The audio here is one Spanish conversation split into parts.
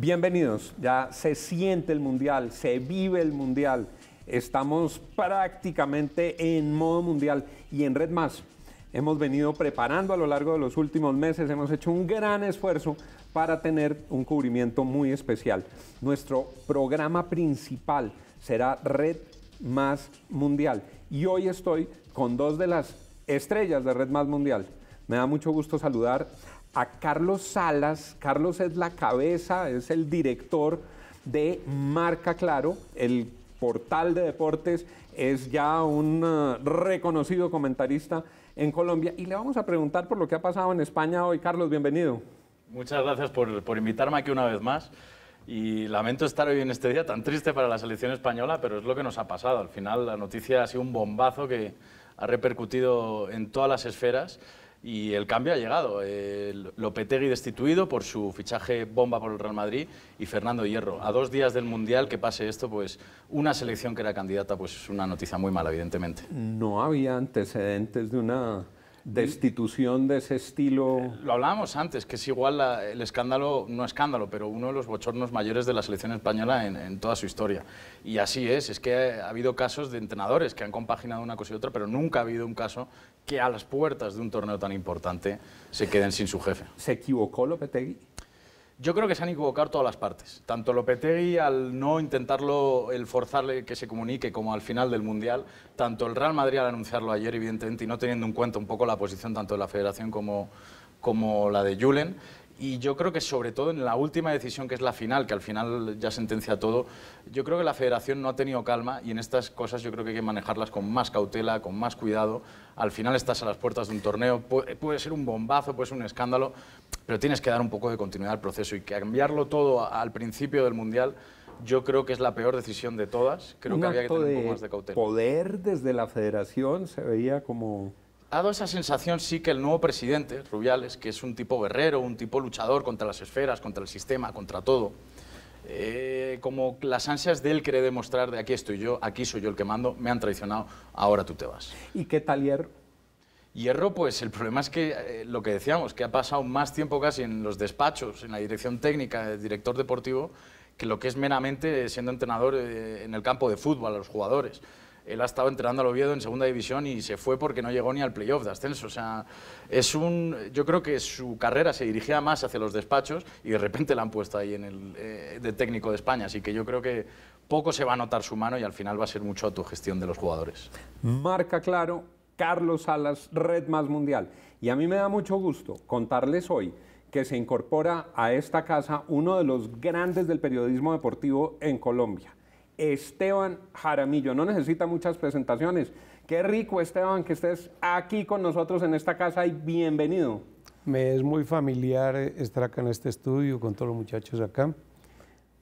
Bienvenidos, ya se siente el mundial, se vive el mundial, estamos prácticamente en modo mundial y en Red Más. Hemos venido preparando a lo largo de los últimos meses, hemos hecho un gran esfuerzo para tener un cubrimiento muy especial. Nuestro programa principal será Red Más Mundial y hoy estoy con dos de las estrellas de Red Más Mundial. Me da mucho gusto saludar a Carlos Salas. Carlos es la cabeza, es el director de Marca Claro, el portal de deportes, es ya un eh, reconocido comentarista en Colombia y le vamos a preguntar por lo que ha pasado en España hoy. Carlos, bienvenido. Muchas gracias por, por invitarme aquí una vez más y lamento estar hoy en este día tan triste para la selección española, pero es lo que nos ha pasado. Al final la noticia ha sido un bombazo que ha repercutido en todas las esferas y el cambio ha llegado. Lopetegui destituido por su fichaje bomba por el Real Madrid y Fernando Hierro. A dos días del Mundial que pase esto, pues una selección que era candidata, pues es una noticia muy mala, evidentemente. No había antecedentes de una destitución de ese estilo. Eh, lo hablábamos antes, que es igual el escándalo, no escándalo, pero uno de los bochornos mayores de la selección española en, en, toda su historia. Y así es, es que ha habido casos de entrenadores que han compaginado una cosa y otra, pero nunca ha habido un caso que a las puertas de un torneo tan importante se queden sin su jefe. ¿Se equivocó Lopetegui? Yo creo que se han equivocado todas las partes. Tanto Lopetegui al no intentarlo, el forzarle que se comunique como al final del Mundial, tanto el Real Madrid al anunciarlo ayer, evidentemente, y no teniendo en cuenta un poco la posición tanto de la Federación como, la de Julen y yo creo que sobre todo en la última decisión, que es la final, que al final ya sentencia todo, yo creo que la federación no ha tenido calma y en estas cosas yo creo que hay que manejarlas con más cautela, con más cuidado. Al final estás a las puertas de un torneo, puede, ser un bombazo, puede ser un escándalo, pero tienes que dar un poco de continuidad al proceso y cambiarlo todo al principio del Mundial yo creo que es la peor decisión de todas. Creo que había que tener un poco más de cautela. poder desde la federación se veía como ha dado esa sensación sí que el nuevo presidente, Rubiales, que es un tipo guerrero, un tipo luchador contra las esferas, contra el sistema, contra todo, eh, como las ansias de él querer demostrar de aquí estoy yo, aquí soy yo el que mando, me han traicionado, ahora tú te vas. ¿Y qué tal Hierro? Hierro, pues el problema es que eh, lo que decíamos, que ha pasado más tiempo casi en los despachos, en la dirección técnica, el director deportivo, que lo que es meramente siendo entrenador eh, en el campo de fútbol a los jugadores él ha estado entrenando al Oviedo en segunda división y se fue porque no llegó ni al playoff de ascenso. O sea, es un, yo creo que su carrera se dirigía más hacia los despachos y de repente la han puesto ahí en el, eh, de técnico de España. Así que yo creo que poco se va a notar su mano y al final va a ser mucho tu a gestión de los jugadores. Marca claro, Carlos Salas, Red Más Mundial. Y a mí me da mucho gusto contarles hoy que se incorpora a esta casa uno de los grandes del periodismo deportivo en Colombia. Esteban Jaramillo. No necesita muchas presentaciones. Qué rico, Esteban, que estés aquí con nosotros en esta casa y bienvenido. Me es muy familiar estar acá en este estudio con todos los muchachos acá.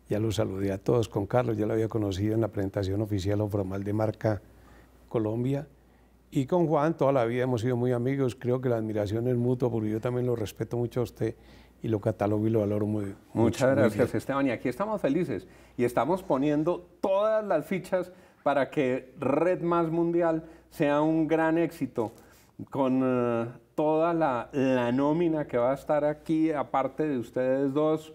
Ya los saludé a todos con Carlos, ya lo había conocido en la presentación oficial o formal de marca Colombia y con Juan toda la vida hemos sido muy amigos, creo que la admiración es mutua porque yo también lo respeto mucho a usted y lo catalogo y lo valoro muy Muchas gracias Esteban y aquí estamos felices y estamos poniendo todas las fichas para que Red Más Mundial sea un gran éxito con eh, toda la, la, nómina que va a estar aquí, aparte de ustedes dos,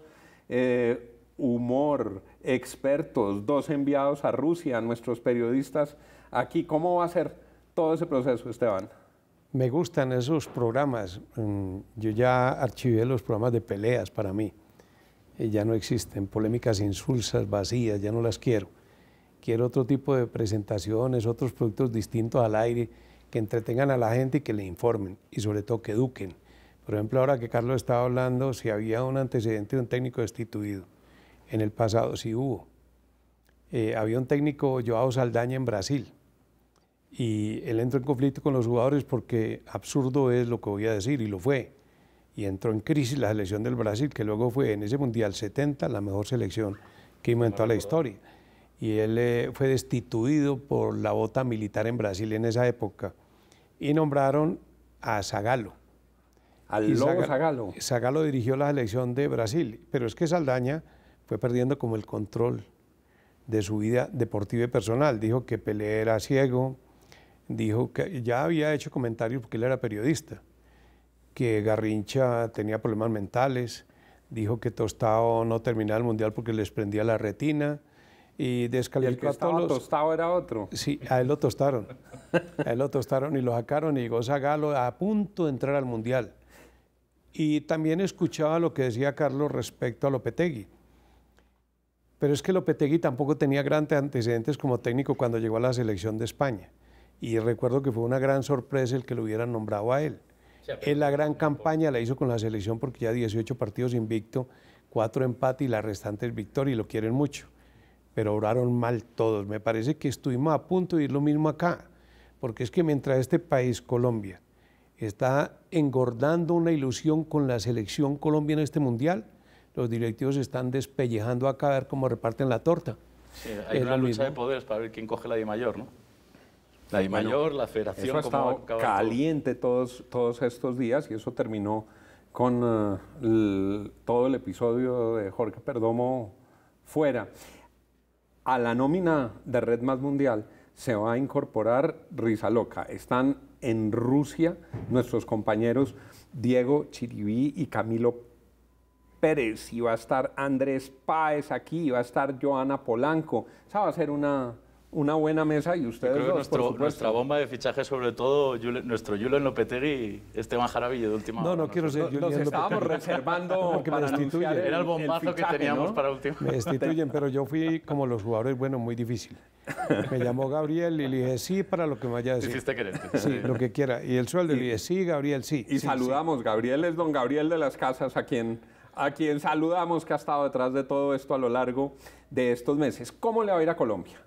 eh, humor, expertos, dos enviados a Rusia, nuestros periodistas aquí, ¿cómo va a ser? todo ese proceso, Esteban? Me gustan esos programas. Mm, yo ya archivé los programas de peleas para mí. Eh, ya no existen polémicas insulsas, vacías, ya no las quiero. Quiero otro tipo de presentaciones, otros productos distintos al aire que entretengan a la gente y que le informen y sobre todo que eduquen. Por ejemplo, ahora que Carlos estaba hablando, si había un antecedente de un técnico destituido. En el pasado sí hubo. Eh, había un técnico, Joao Saldaña, en Brasil y él entró en conflicto con los jugadores porque absurdo es lo que voy a decir, y lo fue. Y entró en crisis la selección del Brasil, que luego fue en ese Mundial 70 la mejor selección que inventó la historia. Y él eh, fue destituido por la bota militar en Brasil en esa época. Y nombraron a Zagallo. Al Lobo Zagallo. Zagallo dirigió la selección de Brasil, pero es que Saldaña fue perdiendo como el control de su vida deportiva y personal. Dijo que Pelé era ciego, dijo que ya había hecho comentarios porque él era periodista, que Garrincha tenía problemas mentales, dijo que Tostado no terminaba el mundial porque les prendía la retina y descalificó el que a Tostado era otro. Sí, a él lo tostaron. a él lo tostaron y lo sacaron y llegó Zagalo a punto de entrar al mundial. Y también escuchaba lo que decía Carlos respecto a Lopetegui. Pero es que Lopetegui tampoco tenía grandes antecedentes como técnico cuando llegó a la selección de España y recuerdo que fue una gran sorpresa el que lo hubieran nombrado a él. Él la gran campaña la hizo con la selección porque ya 18 partidos invicto, 4 empates y restante es victoria y lo quieren mucho. Pero oraron mal todos. Me parece que estuvimos a punto de ir lo mismo acá. Porque es que mientras este país, Colombia, está engordando una ilusión con la selección Colombia en este mundial, los directivos están despellejando acá a ver cómo reparten la torta. hay una lucha de poderes para ver quién coge la de mayor, ¿no? La mayor, la federación. Eso ha caliente todos, todos estos días y eso terminó con eh, todo el episodio de Jorge Perdomo fuera. A la nómina de Red Más Mundial se va a incorporar Risa Loca. Están en Rusia nuestros compañeros Diego Chiribí y Camilo Pérez. Y va a estar Andrés Páez aquí, va a estar Joana Polanco. Esa va a ser una una buena mesa y ustedes creo que Nuestra bomba de fichaje, sobre todo, nuestro Julio Lopetegui y Esteban Jaravillo de última No, no quiero ser Julio estábamos reservando para me Era el bombazo que teníamos para última Me destituyen, pero yo fui, como los jugadores, bueno, muy difícil. Me llamó Gabriel y le dije sí para lo que me vaya a decir. Sí, lo que quiera. Y el sueldo, le dije sí, Gabriel, sí. Y saludamos, Gabriel es don Gabriel de las Casas, a quien a quien saludamos que ha estado detrás de todo esto a lo largo de estos meses. ¿Cómo le va a ir a Colombia?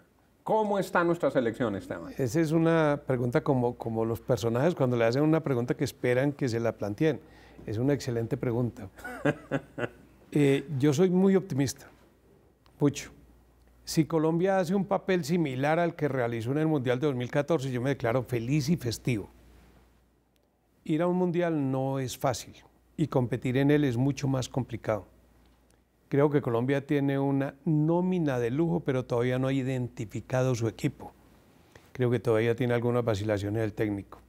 ¿Cómo está nuestra selección, Esteban? Esa es una pregunta como, como los personajes cuando le hacen una pregunta que esperan que se la planteen. Es una excelente pregunta. Eh, yo soy muy optimista, mucho. Si Colombia hace un papel similar al que realizó en el Mundial de 2014, yo me declaro feliz y festivo. Ir a un Mundial no es fácil y competir en él es mucho más complicado. Creo que Colombia tiene una nómina de lujo, pero todavía no ha identificado su equipo. Creo que todavía tiene algunas vacilaciones del técnico.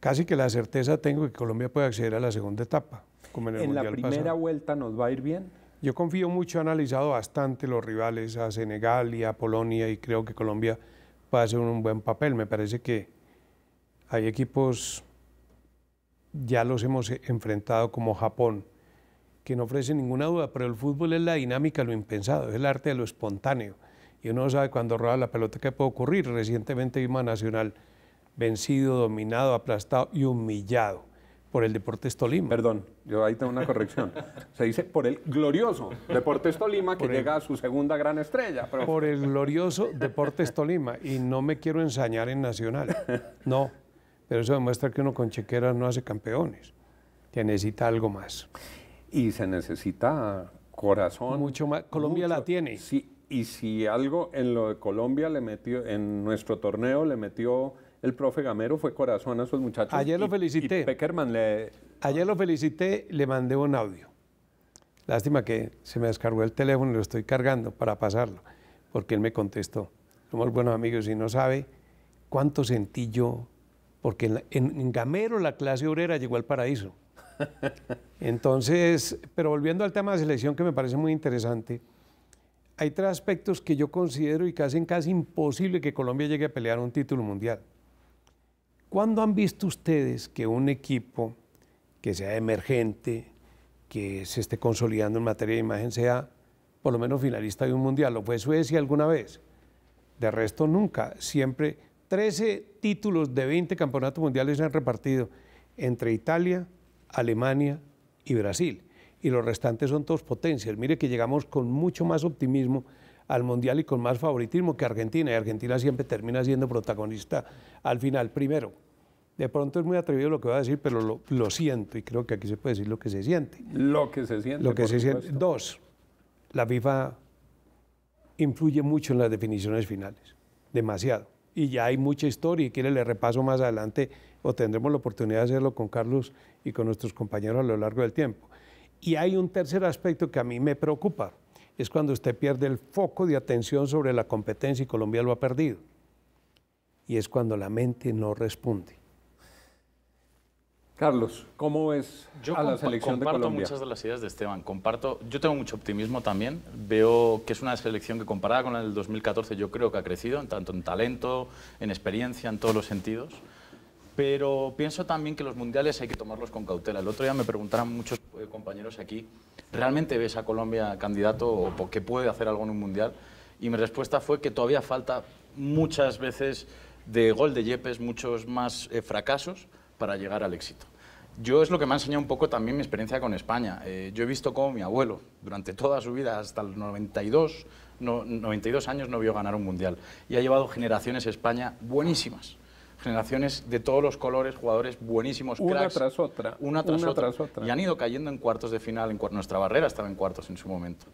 Casi que la certeza tengo que Colombia puede acceder a la segunda etapa. en, la primera vuelta nos va a ir bien. Yo confío mucho, he analizado bastante los rivales a Senegal y a Polonia y creo que Colombia va a hacer un buen papel. Me parece que hay equipos, ya los hemos enfrentado como Japón, que no ofrece ninguna duda, pero el fútbol es la dinámica, lo impensado, es el arte de lo espontáneo. Y uno sabe cuando roba la pelota qué puede ocurrir. Recientemente vimos a Nacional vencido, dominado, aplastado y humillado por el Deportes Tolima. Perdón, yo ahí tengo una corrección. Se dice por el glorioso Deportes Tolima que llega a su segunda gran estrella. Por el glorioso Deportes Tolima. Y no me quiero ensañar en Nacional. No, pero eso demuestra que uno con chequeras no hace campeones, que necesita algo más y se necesita corazón. Mucho más. Colombia la tiene. Sí, y si algo en lo de Colombia le metió, en nuestro torneo le metió el profe Gamero, fue corazón a esos muchachos. Ayer lo felicité. le... Ayer lo felicité, le mandé un audio. Lástima que se me descargó el teléfono y lo estoy cargando para pasarlo, porque él me contestó. Somos buenos amigos y no sabe cuánto sentí yo, porque en Gamero la clase obrera llegó al paraíso. Entonces, pero volviendo al tema de selección que me parece muy interesante, hay tres aspectos que yo considero y que hacen casi imposible que Colombia llegue a pelear un título mundial. ¿Cuándo han visto ustedes que un equipo que sea emergente, que se esté consolidando en materia de imagen, sea por lo menos finalista de un mundial? ¿Lo fue Suecia alguna vez? De resto, nunca. Siempre 13 títulos de 20 campeonatos mundiales se han repartido entre Italia, Alemania y Brasil. Y los restantes son todos potencias. Mire que llegamos con mucho más optimismo al Mundial y con más favoritismo que Argentina. Y Argentina siempre termina siendo protagonista al final. Primero, de pronto es muy atrevido lo que voy a decir, pero lo, siento y creo que aquí se puede decir lo que se siente. Lo que se siente. Lo que se siente. Dos, la FIFA influye mucho en las definiciones finales, demasiado. Y ya hay mucha historia y quiere le repaso más adelante o tendremos la oportunidad de hacerlo con Carlos y con nuestros compañeros a lo largo del tiempo. Y hay un tercer aspecto que a mí me preocupa, es cuando usted pierde el foco de atención sobre la competencia y Colombia lo ha perdido. Y es cuando la mente no responde. Carlos, ¿cómo es a la selección de Colombia? Comparto muchas de las ideas de Esteban. Comparto, yo tengo mucho optimismo también. Veo que es una selección que comparada con la del 2014 yo creo que ha crecido, en tanto en talento, en experiencia, en todos los sentidos. Pero pienso también que los mundiales hay que tomarlos con cautela. El otro día me preguntaron muchos eh, compañeros aquí, ¿realmente ves a Colombia candidato o qué puede hacer algo en un mundial? Y mi respuesta fue que todavía falta muchas veces de gol de Yepes, muchos más eh, fracasos para llegar al éxito. Yo es lo que me ha enseñado un poco también mi experiencia con España. Eh, yo he visto cómo mi abuelo, durante toda su vida, hasta los 92, 92 años, no vio ganar un mundial. Y ha llevado generaciones a España buenísimas generaciones de todos los colores, jugadores buenísimos, una tras otra, una tras otra, y han ido cayendo en cuartos de final. En nuestra barrera estaba en cuartos en su momento.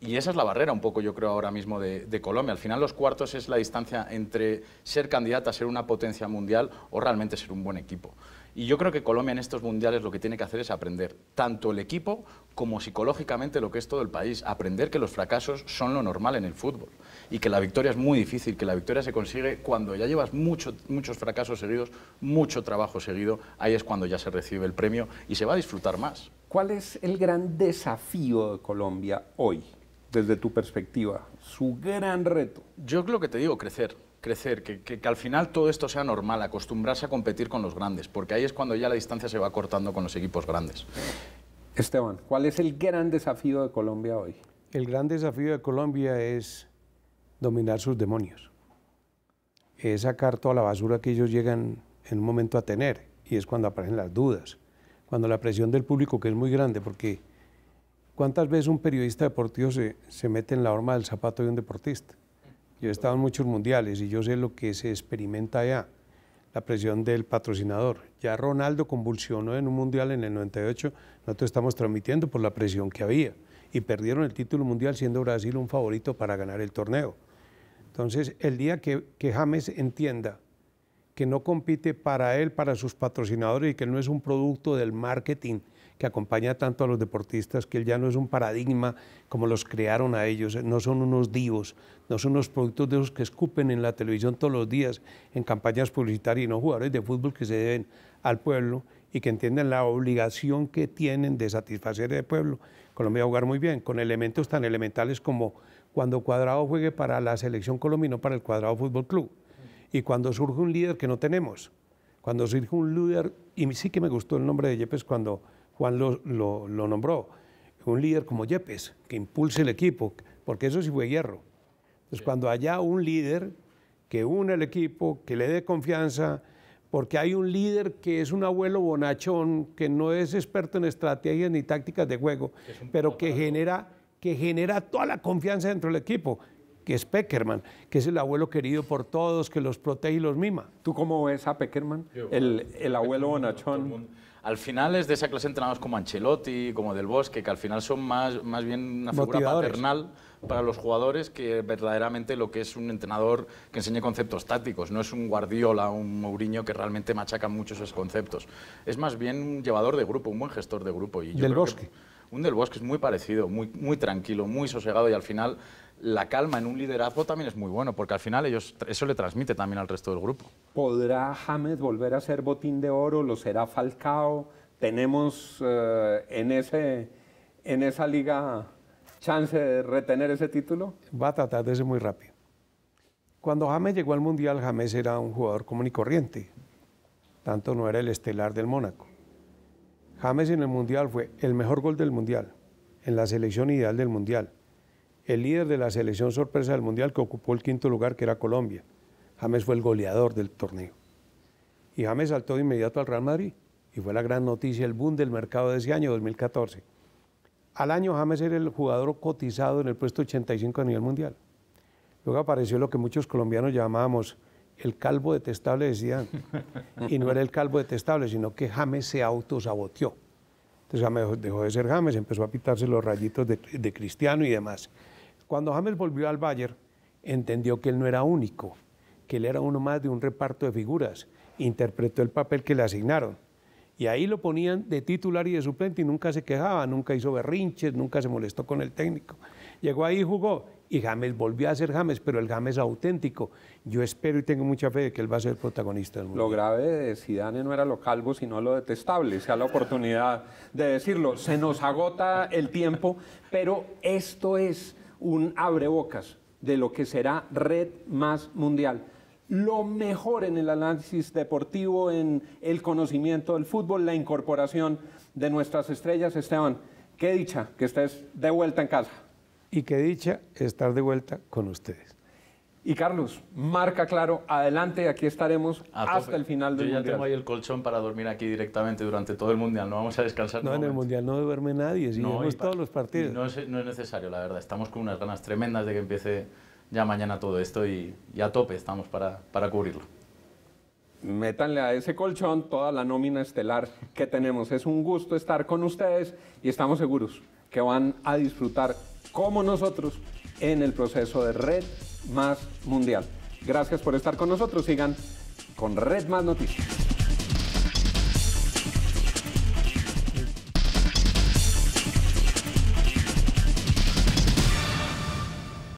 Y esa es la barrera un poco, yo creo, ahora mismo de, de, Colombia. Al final los cuartos es la distancia entre ser candidata a ser una potencia mundial o realmente ser un buen equipo. Y yo creo que Colombia en estos mundiales lo que tiene que hacer es aprender, tanto el equipo como psicológicamente lo que es todo el país, aprender que los fracasos son lo normal en el fútbol y que la victoria es muy difícil, que la victoria se consigue cuando ya llevas muchos fracasos seguidos, mucho trabajo seguido, ahí es cuando ya se recibe el premio y se va a disfrutar más. ¿Cuál es el gran desafío de Colombia hoy, desde tu perspectiva? Su gran reto. Yo creo que te digo, crecer crecer, que, al final todo esto sea normal, acostumbrarse a competir con los grandes, porque ahí es cuando ya la distancia se va cortando con los equipos grandes. Esteban, ¿cuál es el gran desafío de Colombia hoy? El gran desafío de Colombia es dominar sus demonios, es sacar toda la basura que ellos llegan en un momento a tener, y es cuando aparecen las dudas, cuando la presión del público, que es muy grande, porque ¿cuántas veces un periodista deportivo se, se mete en la horma del zapato de un deportista? Yo he estado en muchos mundiales y yo sé lo que se experimenta allá, la presión del patrocinador. Ya Ronaldo convulsionó en un mundial en el 98, nosotros estamos transmitiendo por la presión que había y perdieron el título mundial siendo Brasil un favorito para ganar el torneo. Entonces, el día que, que James entienda que no compite para él, para sus patrocinadores y que no es un producto del marketing que acompaña tanto a los deportistas, que él ya no es un paradigma como los crearon a ellos, no son unos divos, no son unos productos de esos que escupen en la televisión todos los días, en campañas publicitarias, y no jugadores de fútbol que se deben al pueblo y que entienden la obligación que tienen de satisfacer al pueblo. Colombia va a jugar muy bien, con elementos tan elementales como cuando Cuadrado juegue para la selección colombiana para el Cuadrado Fútbol Club. Y cuando surge un líder que no tenemos, cuando surge un líder, y sí que me gustó el nombre de Yepes cuando Juan lo, nombró, un líder como Yepes, que impulse el equipo, porque eso sí fue hierro. Entonces, cuando haya un líder que une el equipo, que le dé confianza, porque hay un líder que es un abuelo bonachón, que no es experto en estrategias ni tácticas de juego, pero que genera, que genera toda la confianza dentro del equipo, que es Peckerman, que es el abuelo querido por todos, que los protege y los mima. ¿Tú cómo ves a Peckerman? el, abuelo bonachón al final es de esa clase de entrenados como Ancelotti, como Del Bosque, que al final son más, bien una figura paternal para los jugadores que verdaderamente lo que es un entrenador que enseñe conceptos tácticos. No es un Guardiola, un Mourinho que realmente machaca mucho esos conceptos. Es más bien un llevador de grupo, un buen gestor de grupo. Y Del Bosque un Del Bosque es muy parecido, muy, muy tranquilo, muy sosegado y al final la calma en un liderazgo también es muy bueno, porque al final ellos, eso le transmite también al resto del grupo. ¿Podrá James volver a ser botín de oro? ¿Lo será Falcao? ¿Tenemos eh, en, ese, en esa liga chance de retener ese título? Va a tratar de ser muy rápido. Cuando James llegó al Mundial, James era un jugador común y corriente. Tanto no era el estelar del Mónaco. James en el Mundial fue el mejor gol del Mundial, en la selección ideal del Mundial, el líder de la selección sorpresa del Mundial que ocupó el quinto lugar, que era Colombia. James fue el goleador del torneo. Y James saltó de inmediato al Real Madrid y fue la gran noticia, el boom del mercado de ese año, 2014. Al año James era el jugador cotizado en el puesto 85 a nivel mundial. Luego apareció lo que muchos colombianos llamábamos el calvo detestable decían, Y no era el calvo detestable, sino que James se autosaboteó. Entonces James dejó de ser James, empezó a pitarse los rayitos de, de Cristiano y demás. Cuando James volvió al Bayern, entendió que él no era único, que él era uno más de un reparto de figuras. Interpretó el papel que le asignaron. Y ahí lo ponían de titular y de suplente y nunca se quejaba, nunca hizo berrinches, nunca se molestó con el técnico. Llegó ahí y jugó. Y James volvió a ser James, pero el James auténtico. Yo espero y tengo mucha fe de que él va a ser protagonista. Del lo grave de Zidane no era lo calvo, sino lo detestable. Sea la oportunidad de decirlo. Se nos agota el tiempo, pero esto es un abrebocas de lo que será Red Más Mundial lo mejor en el análisis deportivo, en el conocimiento del fútbol, la incorporación de nuestras estrellas. Esteban, qué dicha que estés de vuelta en casa. Y qué dicha estar de vuelta con ustedes. Y Carlos, marca claro, adelante, aquí estaremos hasta el final del Yo ya tengo ahí el colchón para dormir aquí directamente durante todo el mundial, no vamos a descansar. No, en el mundial no duerme nadie, sino todos los partidos. No es, no es necesario, la verdad, estamos con unas ganas tremendas de que empiece ya mañana todo esto y, ya a tope estamos para, para cubrirlo métanle a ese colchón toda la nómina estelar que tenemos. Es un gusto estar con ustedes y estamos seguros que van a disfrutar como nosotros en el proceso de Red Más Mundial. Gracias por estar con nosotros. Sigan con Red Más Noticias.